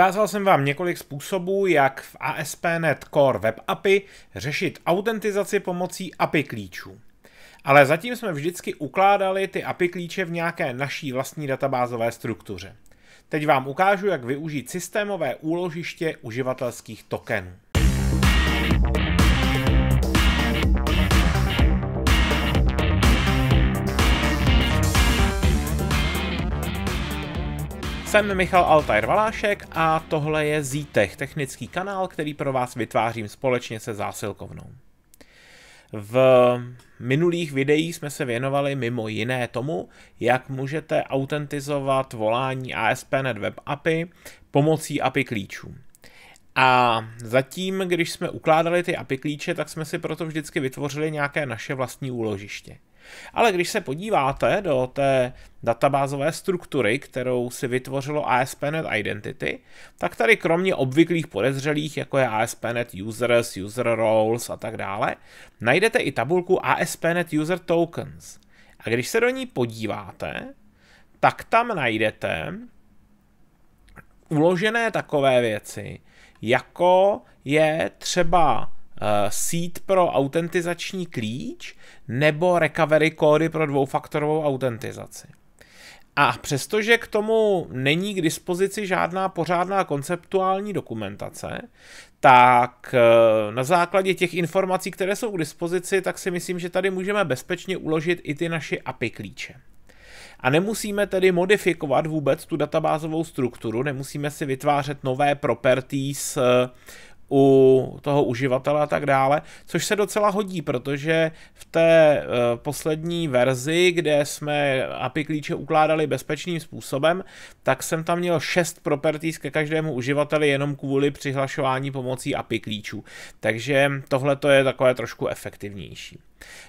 Ukázal jsem vám několik způsobů, jak v ASP.NET Core Web API řešit autentizaci pomocí API klíčů. Ale zatím jsme vždycky ukládali ty API klíče v nějaké naší vlastní databázové struktuře. Teď vám ukážu, jak využít systémové úložiště uživatelských tokenů. Jsem Michal Altair Valášek a tohle je Zítech, technický kanál, který pro vás vytvářím společně se zásilkovnou. V minulých videích jsme se věnovali mimo jiné tomu, jak můžete autentizovat volání ASP.NET Web API pomocí API klíčů. A zatím, když jsme ukládali ty API klíče, tak jsme si proto vždycky vytvořili nějaké naše vlastní úložiště. Ale když se podíváte do té databázové struktury, kterou si vytvořilo ASP.NET Identity, tak tady kromě obvyklých podezřelých, jako je ASP.NET Users, User Roles a tak dále, najdete i tabulku ASP.NET User Tokens. A když se do ní podíváte, tak tam najdete uložené takové věci, jako je třeba Eh, seed pro autentizační klíč nebo recovery kódy pro dvoufaktorovou autentizaci. A přestože k tomu není k dispozici žádná pořádná konceptuální dokumentace, tak eh, na základě těch informací, které jsou k dispozici, tak si myslím, že tady můžeme bezpečně uložit i ty naše API klíče. A nemusíme tedy modifikovat vůbec tu databázovou strukturu, nemusíme si vytvářet nové properties eh, u toho uživatele a tak dále, což se docela hodí, protože v té eh, poslední verzi, kde jsme API klíče ukládali bezpečným způsobem, tak jsem tam měl 6 properties ke každému uživateli jenom kvůli přihlašování pomocí API klíčů. Takže tohle to je takové trošku efektivnější.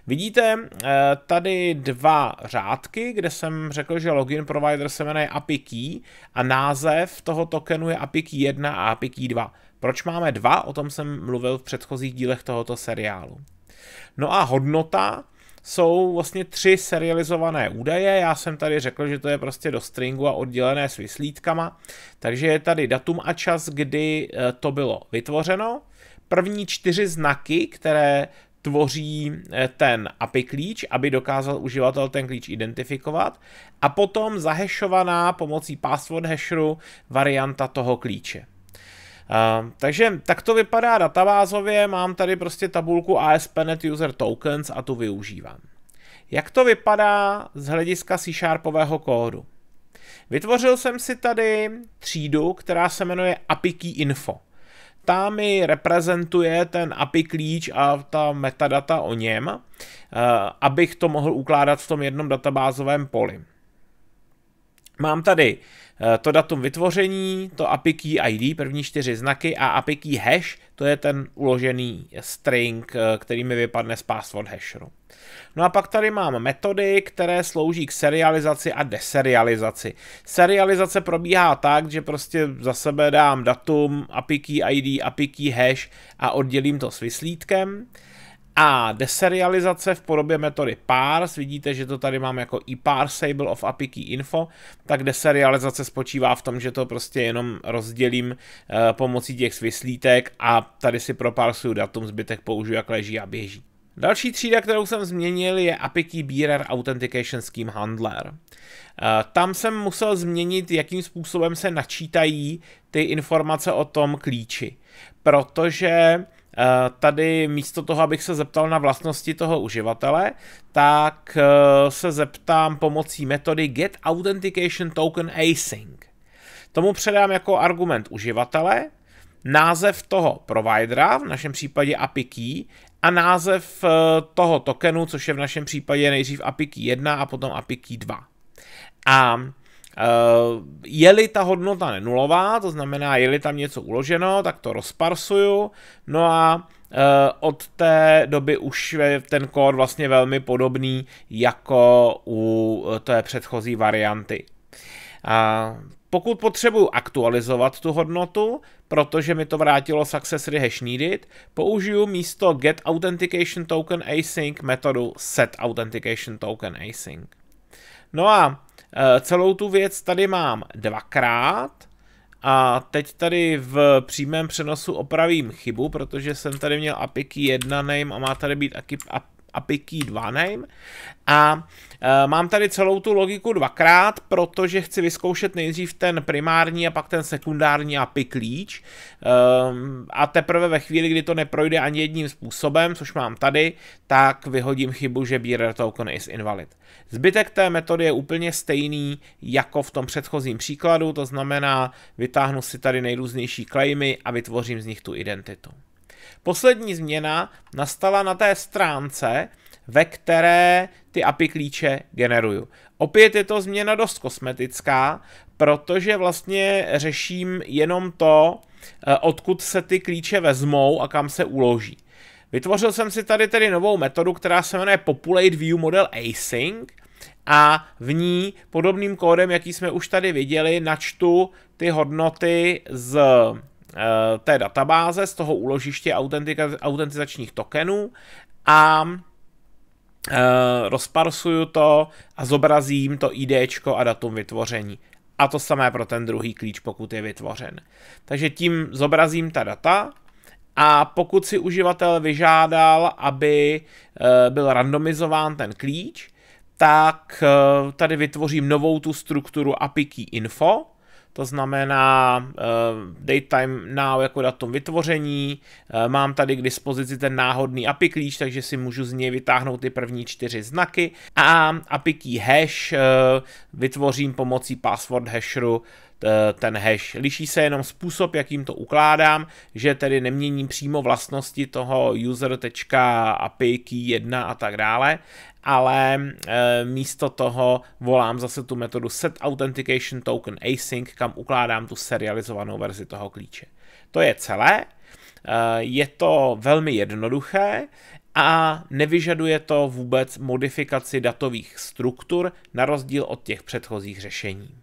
Vidíte eh, tady dva řádky, kde jsem řekl, že login provider se jmenuje API key a název toho tokenu je API key 1 a API key 2. Proč máme dva? O tom jsem mluvil v předchozích dílech tohoto seriálu. No a hodnota jsou vlastně tři serializované údaje. Já jsem tady řekl, že to je prostě do stringu a oddělené s vyslídkama. Takže je tady datum a čas, kdy eh, to bylo vytvořeno. První čtyři znaky, které tvoří eh, ten API klíč, aby dokázal uživatel ten klíč identifikovat a potom zahešovaná pomocí password hasheru varianta toho klíče. Uh, takže tak to vypadá databázově, mám tady prostě tabulku ASP.NET User Tokens a tu využívám. Jak to vypadá z hlediska C-Sharpového kódu? Vytvořil jsem si tady třídu, která se jmenuje API Key Info. Ta mi reprezentuje ten API klíč a ta metadata o něm, eh, abych to mohl ukládat v tom jednom databázovém poli. Mám tady eh, to datum vytvoření, to API key ID, první čtyři znaky a API key hash, to je ten uložený string, eh, který mi vypadne z password hasheru. No. no a pak tady mám metody, které slouží k serializaci a deserializaci. Serializace probíhá tak, že prostě za sebe dám datum, API key ID, API key hash a oddělím to s vyslídkem a deserializace v podobě metody parse, vidíte, že to tady mám jako i parsable of API key info, tak deserializace spočívá v tom, že to prostě jenom rozdělím eh, pomocí těch svislítek a tady si proparsuju datum, zbytek použiju jak leží a běží. Další třída, kterou jsem změnil, je API Key Bearer Authentication Scheme Handler. Eh, tam jsem musel změnit, jakým způsobem se načítají ty informace o tom klíči, protože Eh, tady místo toho, abych se zeptal na vlastnosti toho uživatele, tak eh, se zeptám pomocí metody Get Authentication Token Async. Tomu předám jako argument uživatele, název toho providera, v našem případě API key, a název eh, toho tokenu, což je v našem případě nejdřív API key 1 a potom API key 2. A Eh, je-li ta hodnota nenulová, to znamená, je-li tam něco uloženo, tak to rozparsuju, no a eh, od té doby už je ten kód vlastně velmi podobný jako u eh, té předchozí varianty. A pokud potřebuji aktualizovat tu hodnotu, protože mi to vrátilo successry hash needed, použiju místo get authentication token async metodu set authentication token async. No a e, celou tu věc tady mám dvakrát. A teď tady v přímém přenosu opravím chybu, protože jsem tady měl APIKy 1 name a má tady být API name a e, mám tady celou tu logiku dvakrát, protože chci vyzkoušet nejdřív ten primární a pak ten sekundární API klíč e, a teprve ve chvíli, kdy to neprojde ani jedním způsobem, což mám tady, tak vyhodím chybu, že bearer token is invalid. Zbytek té metody je úplně stejný jako v tom předchozím příkladu, to znamená vytáhnu si tady nejrůznější klejmy a vytvořím z nich tu identitu. Poslední změna nastala na té stránce, ve které ty API klíče generuju. Opět je to změna dost kosmetická, protože vlastně řeším jenom to, eh, odkud se ty klíče vezmou a kam se uloží. Vytvořil jsem si tady tedy novou metodu, která se jmenuje Populate View Model Async a v ní podobným kódem, jaký jsme už tady viděli, načtu ty hodnoty z Eh, té databáze, z toho úložiště autentizačních tokenů a eh, rozparsuju to a zobrazím to ID a datum vytvoření. A to samé pro ten druhý klíč, pokud je vytvořen. Takže tím zobrazím ta data a pokud si uživatel vyžádal, aby eh, byl randomizován ten klíč, tak tady vytvořím novou tu strukturu API key info, to znamená uh, eh, time Now jako datum vytvoření, uh, mám tady k dispozici ten náhodný API klíč, takže si můžu z něj vytáhnout ty první čtyři znaky a API key hash uh, vytvořím pomocí password hashru ten hash. Liší se jenom způsob, jakým to ukládám, že tedy neměním přímo vlastnosti toho user.api key 1 a tak dále, ale e, místo toho volám zase tu metodu set authentication token async, kam ukládám tu serializovanou verzi toho klíče. To je celé, e, je to velmi jednoduché a nevyžaduje to vůbec modifikaci datových struktur na rozdíl od těch předchozích řešení.